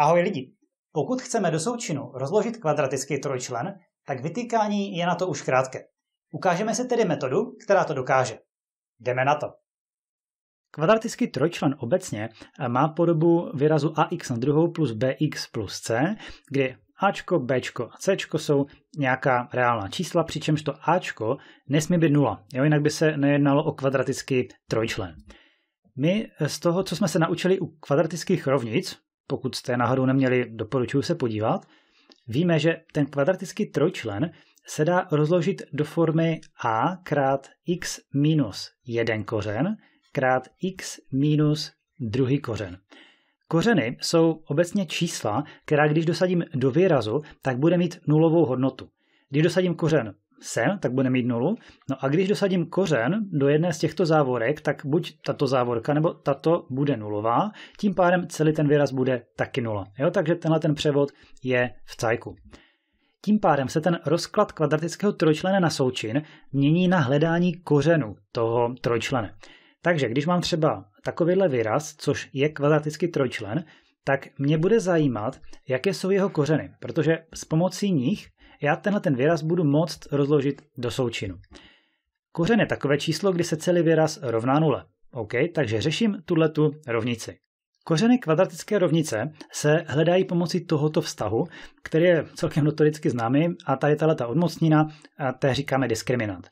Ahoj lidi! Pokud chceme do součinu rozložit kvadratický trojčlen, tak vytýkání je na to už krátké. Ukážeme si tedy metodu, která to dokáže. Jdeme na to. Kvadratický trojčlen obecně eh, má podobu výrazu ax na druhou plus bx plus c, kdy ačko, bčko a cčko jsou nějaká reálná čísla, přičemž to ačko nesmí být nula, jo, jinak by se nejednalo o kvadratický trojčlen. My eh, z toho, co jsme se naučili u kvadratických rovnic, pokud jste náhodou neměli, doporučuju se podívat, víme, že ten kvadratický trojčlen se dá rozložit do formy a krát x minus jeden kořen krát x minus druhý kořen. Kořeny jsou obecně čísla, která když dosadím do výrazu, tak bude mít nulovou hodnotu. Když dosadím kořen sem, tak bude mít nulu. No a když dosadím kořen do jedné z těchto závorek, tak buď tato závorka nebo tato bude nulová, tím pádem celý ten výraz bude taky nula. Jo? Takže tenhle ten převod je v cajku. Tím pádem se ten rozklad kvadratického trojčlene na součin mění na hledání kořenu toho trojčlene. Takže když mám třeba takovýhle výraz, což je kvadratický trojčlen, tak mě bude zajímat, jaké jsou jeho kořeny, protože s pomocí nich já tenhle ten výraz budu moct rozložit do součinu. Kořen je takové číslo, kdy se celý výraz rovná nule. OK, takže řeším tu rovnici. Kořeny kvadratické rovnice se hledají pomocí tohoto vztahu, který je celkem notoricky známý a tady ta odmocnina, a té říkáme diskriminant.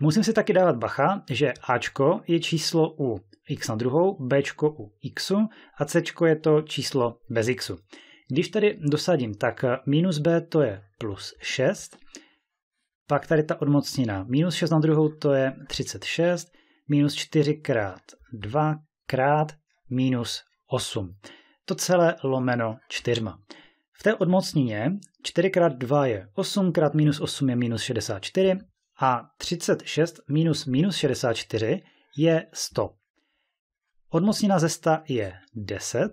Musím si taky dávat bacha, že Ačko je číslo u x na druhou, Bčko u xu a Cčko je to číslo bez xu. Když tady dosadím, tak eh, minus b to je plus 6, pak tady ta odmocnina minus 6 na druhou to je 36, minus 4 krát 2 krát minus 8. To celé lomeno 4. V té odmocnině 4 krát 2 je 8, krát minus 8 je minus 64 a 36 minus minus 64 je 100. Odmocnina ze 100 je 10,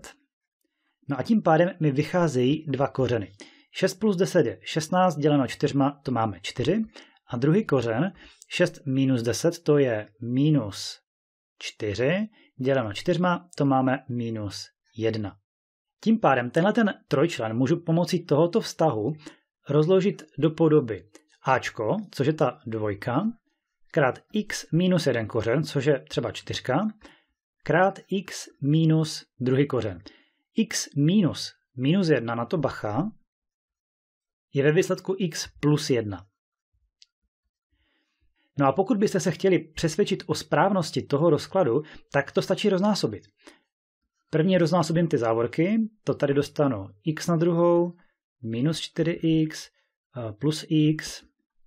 No a tím pádem mi vycházejí dva kořeny. 6 plus 10 je 16, děleno 4 to máme 4. A druhý kořen, 6 minus 10, to je minus 4, děleno 4 to máme minus 1. Tím pádem tenhle ten trojčlen můžu pomocí tohoto vztahu rozložit do podoby Ačko, což je ta dvojka, krát x minus jeden kořen, což je třeba čtyřka, krát x minus druhý kořen x minus minus 1 na to bacha je ve výsledku x plus 1. No a pokud byste se chtěli přesvědčit o správnosti toho rozkladu, tak to stačí roznásobit. Prvně roznásobím ty závorky, to tady dostanu x na druhou, minus 4x, plus x,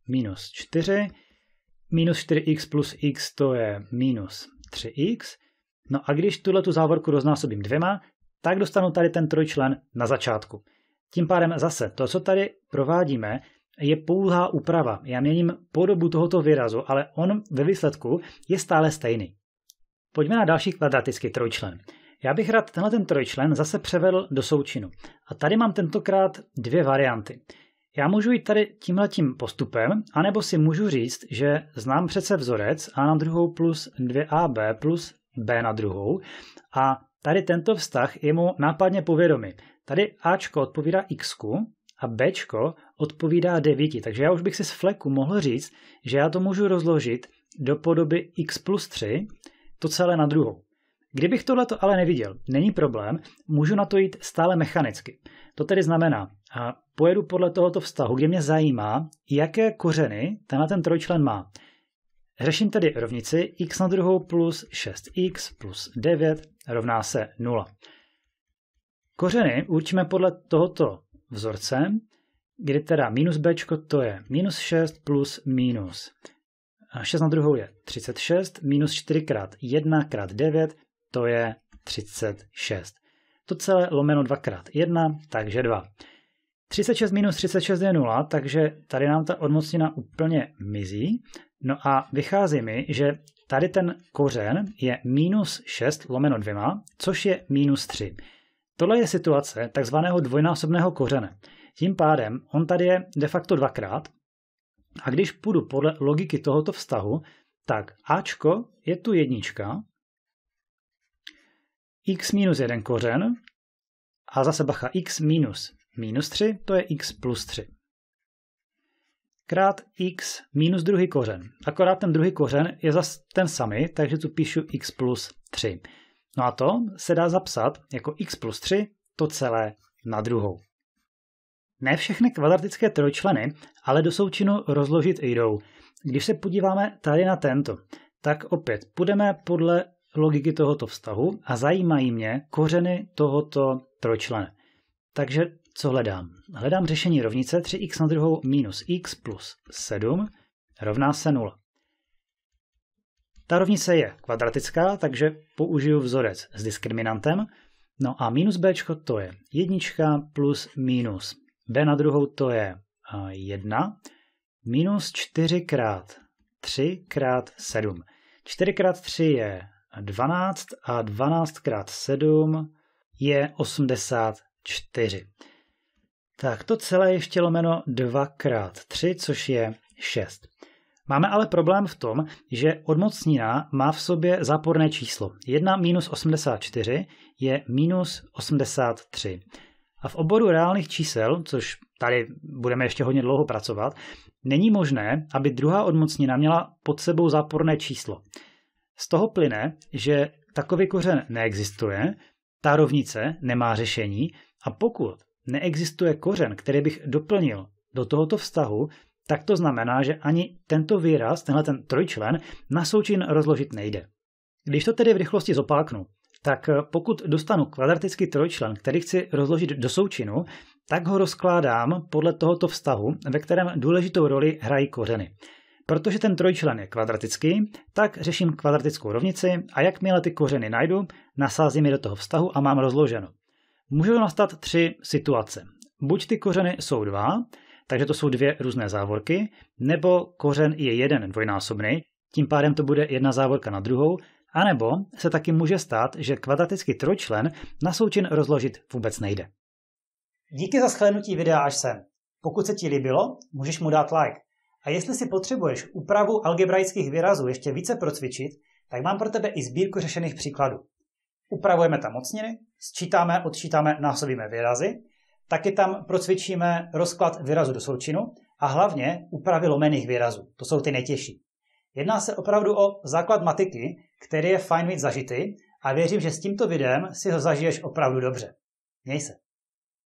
minus 4, minus 4x plus x to je minus 3x, no a když tuhle tu závorku roznásobím dvěma, tak dostanu tady ten trojčlen na začátku. Tím pádem zase to, co tady provádíme, je pouhá úprava. Já měním podobu tohoto výrazu, ale on ve výsledku je stále stejný. Pojďme na další kvadratický trojčlen. Já bych rád tenhle ten trojčlen zase převedl do součinu. A tady mám tentokrát dvě varianty. Já můžu jít tady tímhletím postupem, anebo si můžu říct, že znám přece vzorec a na druhou plus 2ab plus b na druhou a Tady tento vztah je mu nápadně povědomý. Tady Ačko odpovídá X a Bčko odpovídá 9. Takže já už bych si z fleku mohl říct, že já to můžu rozložit do podoby x plus 3, to celé na druhou. Kdybych tohleto ale neviděl, není problém, můžu na to jít stále mechanicky. To tedy znamená, a pojedu podle tohoto vztahu, kde mě zajímá, jaké kořeny tenhle ten trojčlen má. Řeším tedy rovnici x na druhou plus 6x plus 9 rovná se 0. Kořeny určíme podle tohoto vzorce, kdy teda minus b to je minus 6 plus minus. 6 na druhou je 36, minus 4 krát 1 krát 9, to je 36. To celé lomeno 2 krát 1, takže 2. 36 minus 36 je 0, takže tady nám ta odmocnina úplně mizí. No a vychází mi, že tady ten kořen je minus 6 lomeno 2, což je minus 3. Tohle je situace takzvaného dvojnásobného kořene. Tím pádem on tady je de facto dvakrát a když půjdu podle logiky tohoto vztahu, tak ačko je tu jednička, x minus 1 kořen a zase bacha x minus minus 3, to je x plus 3 krát x minus druhý kořen. Akorát ten druhý kořen je zase ten samý, takže tu píšu x plus 3. No a to se dá zapsat jako x plus 3 to celé na druhou. Ne všechny kvadratické trojčleny, ale do součinu rozložit jdou. Když se podíváme tady na tento, tak opět půjdeme podle logiky tohoto vztahu a zajímají mě kořeny tohoto trojčlene. Takže co hledám? Hledám řešení rovnice 3x na druhou minus x plus 7 rovná se 0. Ta rovnice je kvadratická, takže použiju vzorec s diskriminantem. No a minus b to je jednička plus minus b na druhou to je 1 minus 4 krát 3 krát 7. 4 krát 3 je 12 a 12 krát 7 je 84. Tak to celé ještě lomeno 2x3, což je 6. Máme ale problém v tom, že odmocnina má v sobě záporné číslo. 1 minus 84 je minus 83. A v oboru reálných čísel, což tady budeme ještě hodně dlouho pracovat, není možné, aby druhá odmocnina měla pod sebou záporné číslo. Z toho plyne, že takový kořen neexistuje, ta rovnice nemá řešení a pokud neexistuje kořen, který bych doplnil do tohoto vztahu, tak to znamená, že ani tento výraz, tenhle ten trojčlen, na součin rozložit nejde. Když to tedy v rychlosti zopáknu, tak pokud dostanu kvadratický trojčlen, který chci rozložit do součinu, tak ho rozkládám podle tohoto vztahu, ve kterém důležitou roli hrají kořeny. Protože ten trojčlen je kvadratický, tak řeším kvadratickou rovnici a jakmile ty kořeny najdu, nasázím je do toho vztahu a mám rozloženo můžou nastat tři situace. Buď ty kořeny jsou dva, takže to jsou dvě různé závorky, nebo kořen je jeden dvojnásobný, tím pádem to bude jedna závorka na druhou, anebo se taky může stát, že kvadratický trojčlen na součin rozložit vůbec nejde. Díky za shlédnutí videa až sem. Pokud se ti líbilo, můžeš mu dát like. A jestli si potřebuješ úpravu algebraických výrazů ještě více procvičit, tak mám pro tebe i sbírku řešených příkladů. Upravujeme tam mocniny, sčítáme, odčítáme, násobíme výrazy, taky tam procvičíme rozklad výrazu do součinu a hlavně úpravy lomených výrazů. To jsou ty nejtěžší. Jedná se opravdu o základ matiky, který je fajn mít zažitý a věřím, že s tímto videem si ho zažiješ opravdu dobře. Měj se.